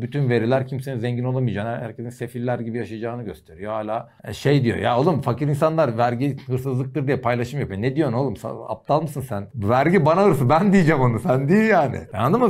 Bütün veriler kimsenin zengin olamayacağını, herkesin sefiller gibi yaşayacağını gösteriyor. Hala e, şey diyor ya oğlum fakir insanlar vergi hırsızlıktır diye paylaşım yapıyor. Ne diyorsun oğlum? Aptal mısın sen? Vergi bana hırsı, Ben diyeceğim onu. Sen değil yani. Anladın mı?